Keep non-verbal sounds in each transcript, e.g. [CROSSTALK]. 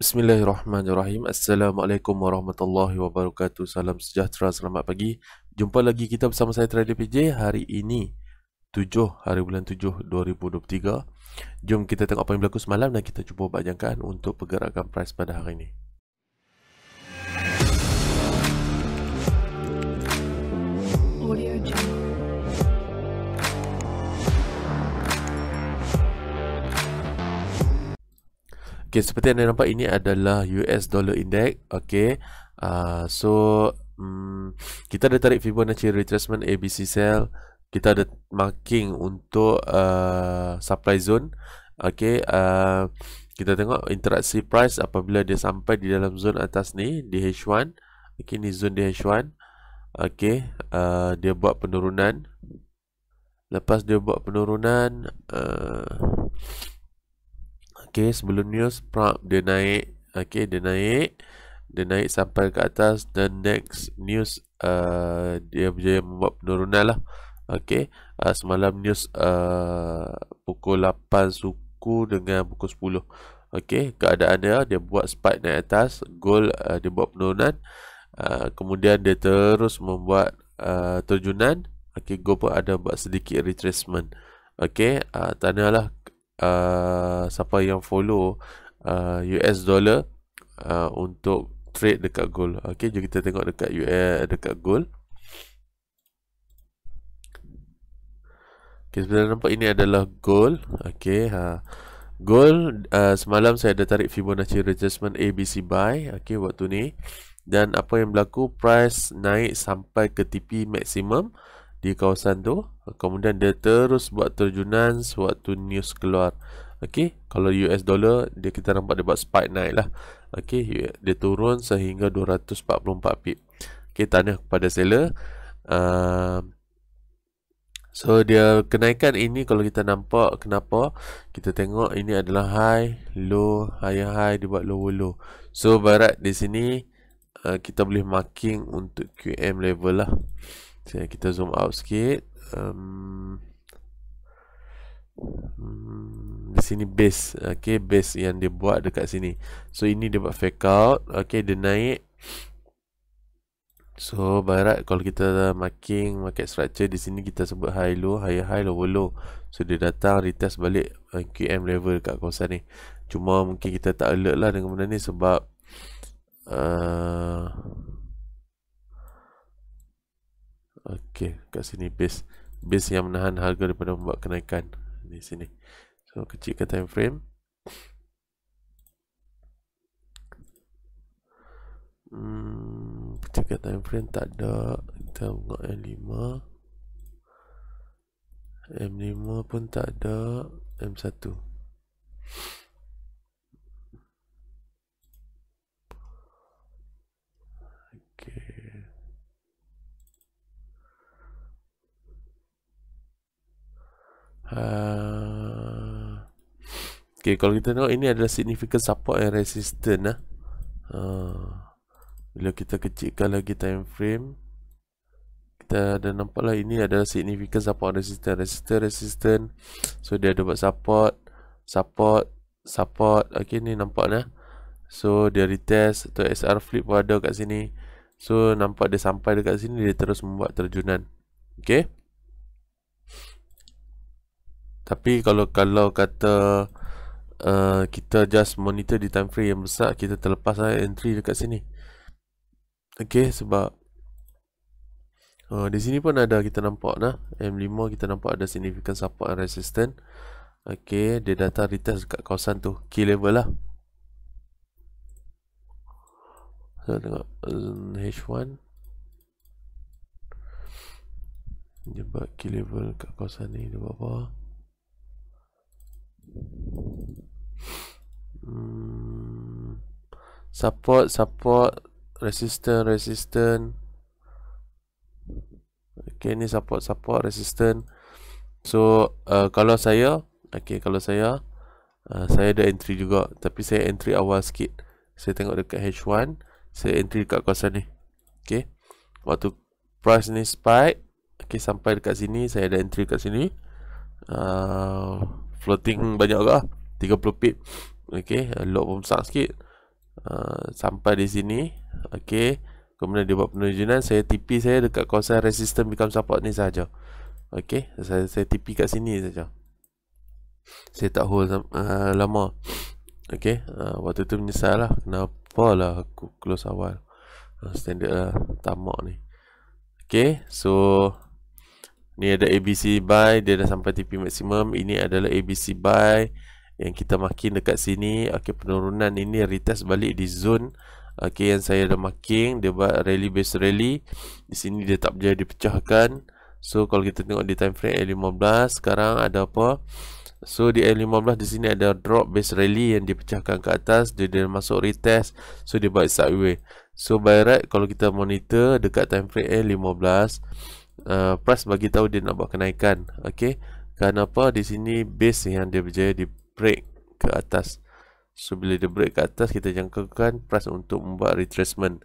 Bismillahirrahmanirrahim Assalamualaikum warahmatullahi wabarakatuh Salam sejahtera, selamat pagi Jumpa lagi kita bersama saya Trader PJ Hari ini 7, hari bulan 7, 2023 Jom kita tengok apa yang berlaku semalam Dan kita cuba bajangkan untuk pergerakan price pada hari ini Audio Okay, seperti anda nampak ini adalah US Dollar Index. Okay, uh, so um, kita ada tarik Fibonacci retracement ABC cell. Kita ada marking untuk uh, supply zone. Okay, uh, kita tengok interaksi price apabila dia sampai di dalam zone atas ni di H1. Okay, ni zone di H1. Okay, uh, dia buat penurunan. Lepas dia buat penurunan. Uh, Okey, sebelum ni sprout dia naik okey, dia naik Dia naik sampai ke atas Dan next news uh, Dia berjaya membuat penurunan lah okey. uh, semalam news uh, Pukul 8 suku dengan pukul 10 okey. keadaan dia Dia buat spike naik atas Goal uh, dia buat penurunan uh, Kemudian dia terus membuat uh, terjunan Okay, goal pun ada buat sedikit retracement okey. uh, tanyalah Uh, siapa yang follow uh, US dollar uh, untuk trade dekat gold. Okey, jom kita tengok dekat US eh, dekat gold. Okay, sebenarnya nampak ini adalah gold. Okey, ha. Gold uh, semalam saya ada tarik Fibonacci retracement ABC buy okey waktu ni dan apa yang berlaku price naik sampai ke tepi maksimum uh, di kawasan tu kemudian dia terus buat terjunan sewaktu news keluar okey kalau US dollar dia kita nampak dia buat spike naik lah okey dia turun sehingga 244 pip okey tanya kepada seller uh, so dia kenaikan ini kalau kita nampak kenapa kita tengok ini adalah high low high high dibuat low low so barat di sini uh, kita boleh marking untuk QM level lah Okay, kita zoom out sikit. Um, di sini base. Okay, base yang dia buat dekat sini. So, ini dia buat fake out. Okay, dia naik. So, barat kalau kita marking market structure, di sini kita sebut high low, high high, lower low. So, dia datang retest balik eh, QM level dekat kawasan ni. Cuma mungkin kita tak alert lah dengan benda ni sebab... Uh, Okey, kat sini base base yang menahan harga daripada membuat kenaikan di sini. So kecilkan time frame. Hmm, kecilkan time frame tak ada. Kita buat yang 5. M5 pun tak ada M1 Okay, kalau kita tengok ini adalah significant support and resistance lah. Uh, bila kita kecilkan lagi time frame kita ada nampak lah ini adalah significant support resistance resistance resistance so dia ada buat support support support ok ni nampak lah so dia retest atau SR flip pun ada kat sini so nampak dia sampai dekat sini dia terus membuat terjunan ok tapi kalau kalau kata uh, kita just monitor di time frame yang besar kita terlepas lah entry dekat sini okey sebab uh, di sini pun ada kita nampak nah M5 kita nampak ada significant support and resistance okey dia datang retest dekat kawasan tu key level lah saya so, tengok H1 dia buat key level kat kawasan ni dia apa Hmm. support support resistant resistant okey ni support support resistant so uh, kalau saya okey kalau saya uh, saya ada entry juga tapi saya entry awal sikit saya tengok dekat h1 saya entry dekat kawasan ni okey waktu price ni spike okey sampai dekat sini saya ada entry dekat sini uh, floating banyak ke 30 pip okey uh, load pun besar sikit uh, sampai di sini okey kemudian dia buat penerjunan saya TP saya dekat kawasan resistant become support ni saja okey saya saya TP kat sini saja saya tak hold uh, lama okey uh, waktu tu menyesal lah kenapa lah aku close awal uh, standard lah tamak ni okey so ni ada ABC buy dia dah sampai TP maksimum ini adalah ABC buy yang kita marking dekat sini okey penurunan ini retest balik di zone okey yang saya dah marking dia buat rally base rally di sini dia tak berjaya dipecahkan so kalau kita tengok di time frame L15 sekarang ada apa so di L15 di sini ada drop base rally yang dipecahkan ke atas dia dah masuk retest so dia buat sideway so by right kalau kita monitor dekat time frame L15 Uh, price bagi tahu dia nak buat kenaikan okey kenapa di sini base yang dia berjaya di break ke atas So bila dia break ke atas kita jangkakan price untuk membuat retracement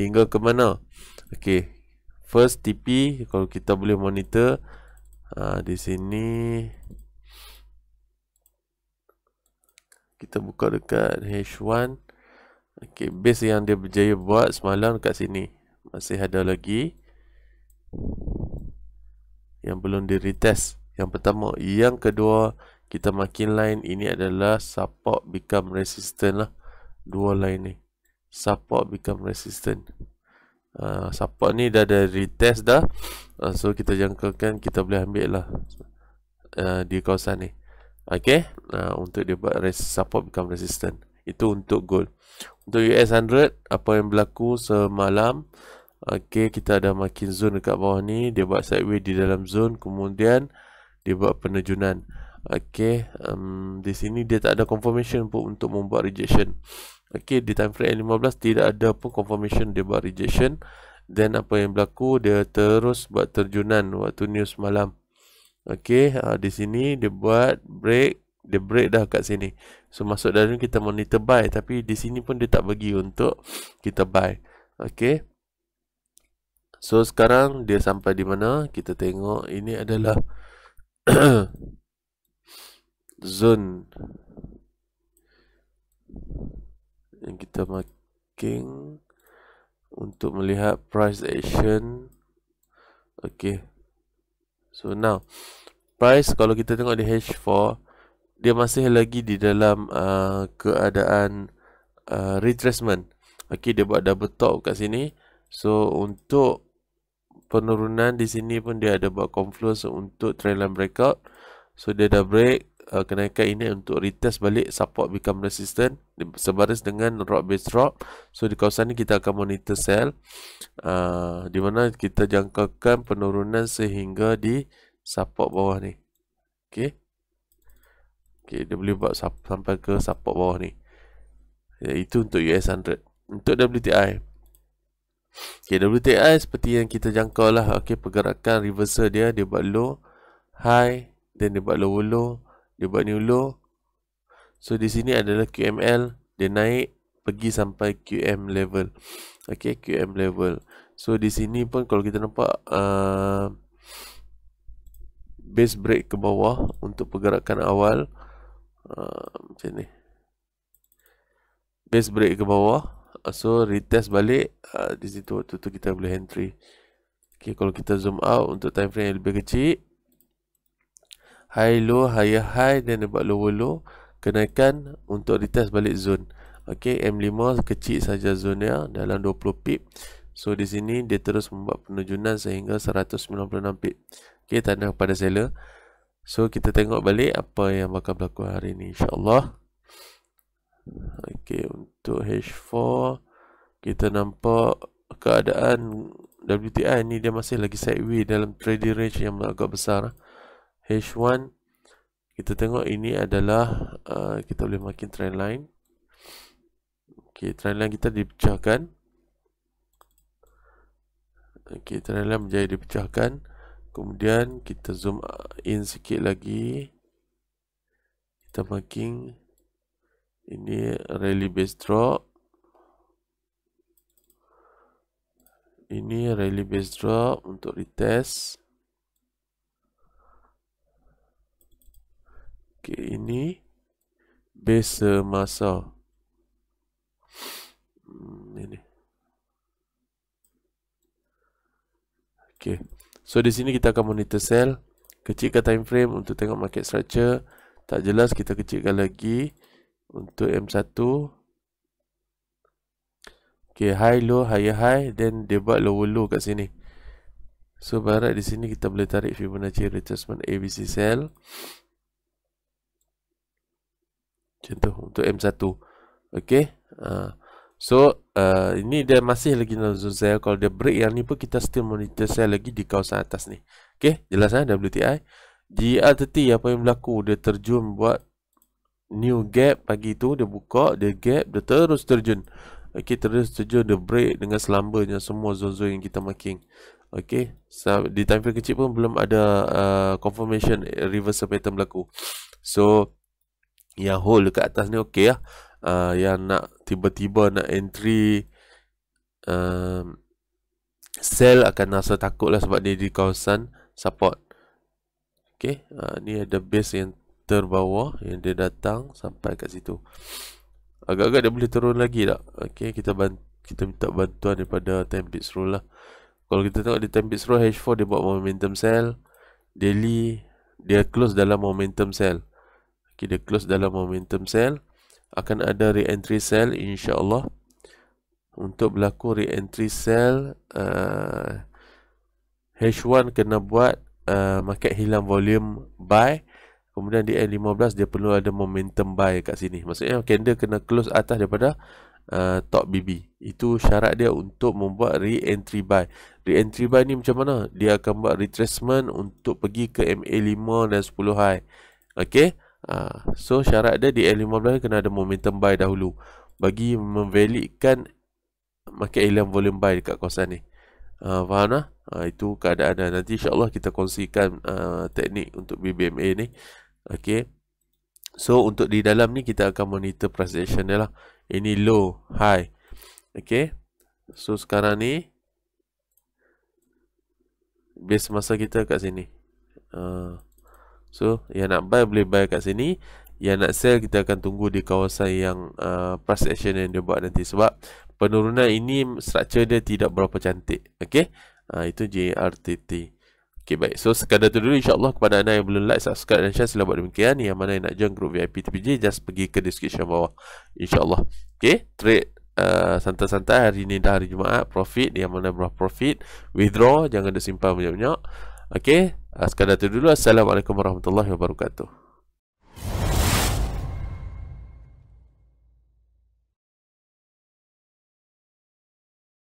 Hingga ke mana Okay First TP kalau kita boleh monitor ha, Di sini Kita buka dekat H1 Okay base yang dia berjaya buat semalam dekat sini Masih ada lagi Yang belum di retest Yang pertama Yang kedua kita makin line ini adalah support become resistant lah dua line ni support become resistant uh, support ni dah ada retest dah uh, so kita jangkakan kita boleh ambil lah uh, di kawasan ni ok uh, untuk dia buat support become resistant itu untuk gold untuk US 100 apa yang berlaku semalam ok kita ada makin zone dekat bawah ni dia buat sideway di dalam zone kemudian dia buat penerjunan Okey, um, Di sini dia tak ada confirmation pun untuk membuat rejection Okey, di time frame 15 tidak ada pun confirmation dia buat rejection Then apa yang berlaku dia terus buat terjunan waktu news malam Okey, uh, di sini dia buat break Dia break dah kat sini So masuk dalam kita monitor buy Tapi di sini pun dia tak bagi untuk kita buy Okey, So sekarang dia sampai di mana Kita tengok ini adalah [CLEARS THROAT] zone yang kita marking untuk melihat price action okey so now price kalau kita tengok di H4 dia masih lagi di dalam uh, keadaan uh, retracement okey dia buat double top kat sini so untuk penurunan di sini pun dia ada buat confluence untuk trendline breakout so dia dah break uh, kenaikan ini untuk retest balik support become resistant sebaris dengan rock base drop so di kawasan ni kita akan monitor sell uh, di mana kita jangkakan penurunan sehingga di support bawah ni ok Okay, dia boleh buat sampai ke support bawah ni ya, Itu untuk US100 untuk WTI ok WTI seperti yang kita jangkau lah ok pergerakan reversal dia dia buat low high then dia buat low low dia buat new low So di sini adalah QML Dia naik pergi sampai QM level Ok QM level So di sini pun kalau kita nampak uh, Base break ke bawah Untuk pergerakan awal uh, Macam ni Base break ke bawah uh, So retest balik uh, Di situ waktu tu kita boleh entry Ok kalau kita zoom out Untuk time frame yang lebih kecil high low higher high dan dapat lower low kenaikan untuk retest balik zone okey M5 kecil saja zone dia ya, dalam 20 pip so di sini dia terus membuat penerjunan sehingga 196 pip okey tanda kepada seller so kita tengok balik apa yang bakal berlaku hari ini insyaallah okey untuk H4 kita nampak keadaan WTI ni dia masih lagi sideways dalam trading range yang agak besar H1 kita tengok ini adalah uh, kita boleh makin trend line okay, trend line kita dipecahkan okay, trend line berjaya dipecahkan kemudian kita zoom uh, in sikit lagi kita marking ini rally base drop ini rally base drop untuk retest Okay, ini base masa. Hmm, ini. Okay, so di sini kita akan monitor sell. Kecilkan time frame untuk tengok market structure. Tak jelas, kita kecilkan lagi untuk M1. Okay, high low, high high. Then dia buat lower low kat sini. So, barat di sini kita boleh tarik Fibonacci Retracement ABC Sell. Contoh untuk M1 Okay uh, ah, So uh, ini dia masih lagi nozzle saya Kalau dia break yang ni pun kita still monitor saya lagi di kawasan atas ni Okay jelas kan WTI GR30 apa yang berlaku dia terjun buat New gap pagi tu dia buka dia gap dia terus terjun Okay terus terjun dia break dengan selambanya semua zone yang kita marking Okay so, di time frame kecil pun belum ada uh, confirmation reverse pattern berlaku So yang hole dekat atas ni okey lah uh, yang nak tiba-tiba nak entry uh, um, sell akan rasa takut lah sebab dia di kawasan support okey uh, ah, ni ada base yang terbawah yang dia datang sampai kat situ agak-agak dia boleh turun lagi tak okey kita kita minta bantuan daripada tempit roll lah kalau kita tengok di tempit roll H4 dia buat momentum sell daily dia close dalam momentum sell kita close dalam momentum sell akan ada re-entry sell insyaAllah untuk berlaku re-entry sell uh, eh, H1 kena buat uh, market hilang volume buy kemudian di N15 dia perlu ada momentum buy kat sini maksudnya candle kena close atas daripada uh, top BB itu syarat dia untuk membuat re-entry buy re-entry buy ni macam mana? dia akan buat retracement untuk pergi ke MA5 dan 10 high Okey, ha. so syarat dia di L15 kena ada momentum buy dahulu bagi memvalidkan market alien volume buy dekat kawasan ni ha, faham lah ha, itu keadaan dah. nanti insyaAllah kita kongsikan ha, teknik untuk BBMA ni okey so untuk di dalam ni kita akan monitor price action dia lah ini low high okey so sekarang ni base masa kita kat sini Uh, So yang nak buy boleh buy kat sini Yang nak sell kita akan tunggu di kawasan yang uh, Price action yang dia buat nanti Sebab penurunan ini structure dia tidak berapa cantik Okay uh, ah, Itu JRTT Okay baik So sekadar tu dulu insyaAllah kepada anda yang belum like, subscribe dan share Sila buat demikian Yang mana yang nak join grup VIP TPJ Just pergi ke description bawah InsyaAllah Okay Trade Uh, santai-santai hari ni dah hari Jumaat profit yang mana berapa profit withdraw jangan ada simpan banyak-banyak Okey, ah, sekadar itu dulu. Assalamualaikum warahmatullahi wabarakatuh.